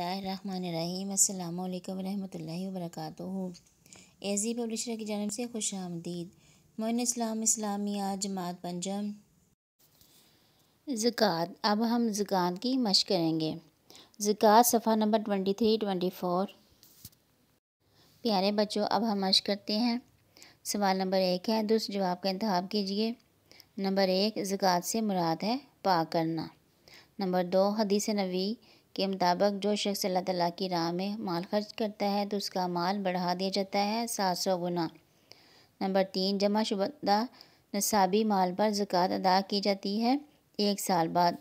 अस्सलाम वालेकुम रहमतुल्लाहि व एजी पब्लिशर की जानब से खुश आमदीद मोन इस्लाम इस्लामिया जमात पंजम ज़क़़त अब हम ज़क़़त की मश करेंगे ज़क़़त सफ़ा number twenty three twenty four प्यारे बच्चों अब हम मश करते हैं सवाल नंबर एक है दुरुस्त जवाब का इंतब कीजिए नंबर एक ज़क़़त से मुराद है पा करना नंबर दो हदीस नबी के मुताबिक जो शख्स अल्लाह ताली की राह में माल खर्च करता है तो उसका माल बढ़ा दिया जाता है सात सौ गुना नंबर तीन जमा शुदा नसाबी माल पर ज़क़़त अदा की जाती है एक साल बाद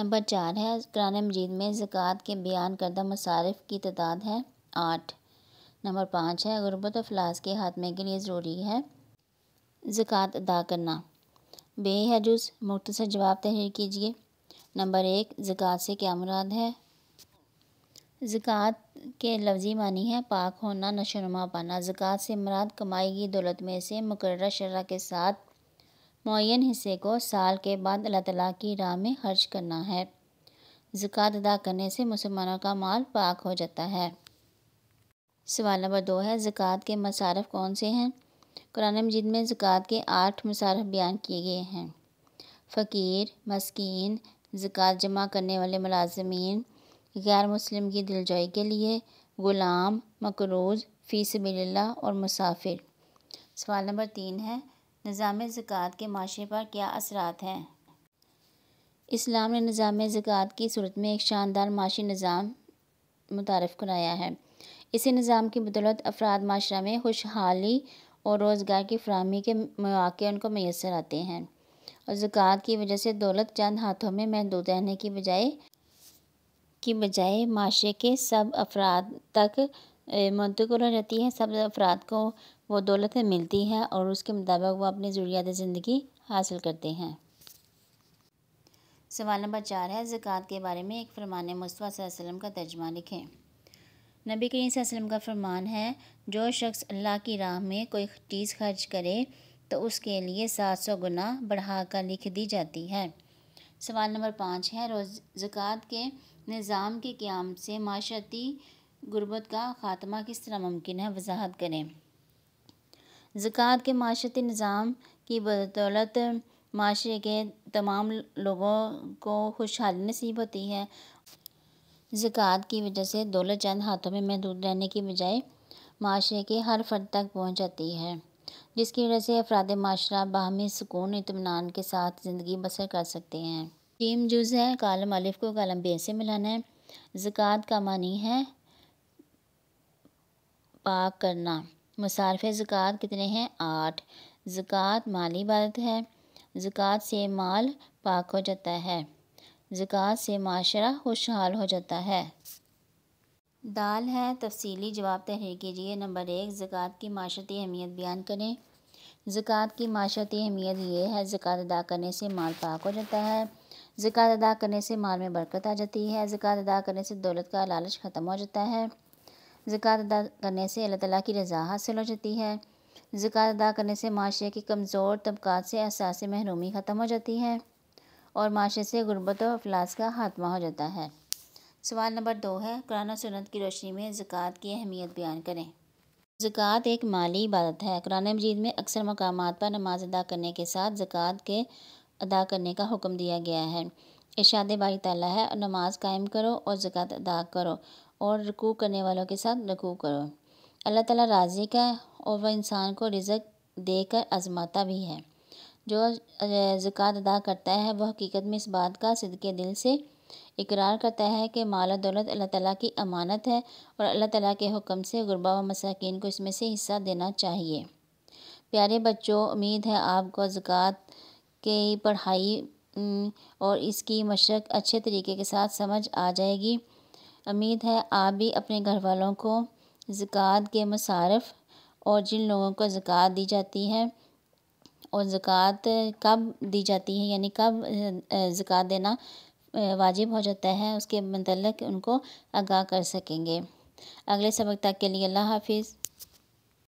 नंबर चार है कुरान मजीद में ज़क़़त के बयान करदा मसारफ की तादाद है आठ नंबर पाँच है गुरबत अफलास के खात्मे के लिए ज़रूरी है ज़क़़त अदा करना बे मुख्तर जवाब तहरीर कीजिए नंबर एक ज़क़़त से क्या मुराद है ज़क़़त के लफ्ज़ी मानी है पाक होना नशोनुमा पाना ज़क़़त से मुराद कमाई की दौलत में से मुकर शरा के साथ मुन हिस्से को साल के बाद अल्लाह तला की राह में खर्च करना है ज़क़़त अदा करने से मुसलमानों का माल पाक हो जाता है सवाल नंबर दो है ज़क़़त के मसारफ कौन से हैं कुरान मजिद में ज़क़़त के आठ मसारफ बयान किए गए हैं फ़कीर मस्किन जिकात जमा करने वाले मुलाजमीन गैर मुस्लिम की दिलजोई के लिए ग़ुलाम मकरूज़ फ़ीस बिल्ला और मुसाफिर सवाल नंबर तीन है निज़ाम ज़क़़त के माशरे पर क्या असरात हैं इस्लाम ने निज़ाम ज़क़़त की सूरत में एक शानदार माशी निज़ाम मुतारफ़ कराया है इसी निज़ाम की बदौलत अफराद माशरा में खुशहाली और रोज़गार की फ्राहमी के मौाक़े उनको मैसर आते हैं और ज़क़़त की वजह से दौलत चंद हाथों में महदूद रहने की बजाय की बजाय माशरे के सब अफराद तक मंतकुल हो जाती है सब अफराद को वो दौलत मिलती है और उसके मुताबिक वो अपनी ज़रूरियात ज़िंदगी हासिल करते हैं सवाल नंबर चार है ज़क़़त के बारे में एक फरमान मुस्तफ़ा वसम का तर्जमा लिखें नबी करीम वसम का फरमान है जो शख्स अल्लाह की राह में कोई चीज़ खर्च करे तो उसके लिए सात सौ गुना बढ़ाकर लिख दी जाती है सवाल नंबर पाँच है रोज़ ज़क़़त के निज़ाम के क़्याम से माशर्ती गुरबत का ख़ात्मा किस तरह मुमकिन है वजाहत करें ज़क़़त के माशर्ती निज़ाम की बदौलत माशरे के तमाम लोगों को खुशहाली नसीब होती है ज़क़़त की वजह से दौलत चंद हाथों में महदूद रहने की बजाय माशरे के हर फर्द तक पहुँच जाती है जिसकी वजह से अफराद माशरा बाहमी सुकून इतमान के साथ ज़िंदगी बसर कर सकते हैं टीम जुज़ है कालम अलिफ को कालम बे से मिलाना है ज़क़़त का मानी है पाक करना मुसारफ़ ज़क़़त कितने हैं आठ ज़क़़त माली इबादत है ज़क़़त से माल पाक हो जाता है ज़क़़त से माशरा खुशहाल हो जाता है दाल है तफसीली जवाब तहरीर कीजिए नंबर एक ज़क़़त की माशरती अहमियत बयान करें ज़क़़त की माशरती अहमियत ये है ज़क़़त अदा करने से माल पाक हो जाता है ज़क़़त अदा करने से माल में बरकत आ जाती है ज़क़़त अदा करने से दौलत का लालच ख़त्म हो जाता है ज़क़़त अदा करने से अल्लाह तला की रजा हासिल हो जाती है ज़क़़त अदा करने से माशरे की कमज़ोर तबक़ात से एहसास महरूमी ख़त्म हो जाती है और माशरे से गुर्बत और अफलास का खात्मा हो जाता है सवाल नंबर दो है कुरान सुनत की रोशनी में ज़क़़त की अहमियत बयान करें ज़क़़त एक माली इबादत है कुरान मजीद में अक्सर मकाम पर नमाज अदा करने के साथ ज़क़़त के अदा करने का हुक्म दिया गया है इर्शाद बारी ताला है और नमाज कायम करो और ज़क़़त अदा करो और रकू करने वालों के साथ रकू करो अल्लाह ताला राजी का है और वह इंसान को रिजक देकर आजमाता भी है जो ज़क़़त अदा करता है वह हकीकत में इस बात का सिद्के दिल से इकरार करता है कि माल दौलत अल्लाह ताला की अमानत है और अल्लाह ताला के हुक्म से गुरबा व मसाकिन को इसमें से हिस्सा देना चाहिए प्यारे बच्चों उम्मीद है आपको ज़क़़त की पढ़ाई और इसकी मशक अच्छे तरीके के साथ समझ आ जाएगी उम्मीद है आप भी अपने घर वालों को ज़क़़त के मसारफ़ और जिन लोगों को ज़क़़त दी जाती है और ज़क़़त कब दी जाती है यानी कब ज़क़़त देना वाजिब हो जाता है उसके मतलब उनको आगाह कर सकेंगे अगले सबक तक के लिए अल्लाह हाफिज़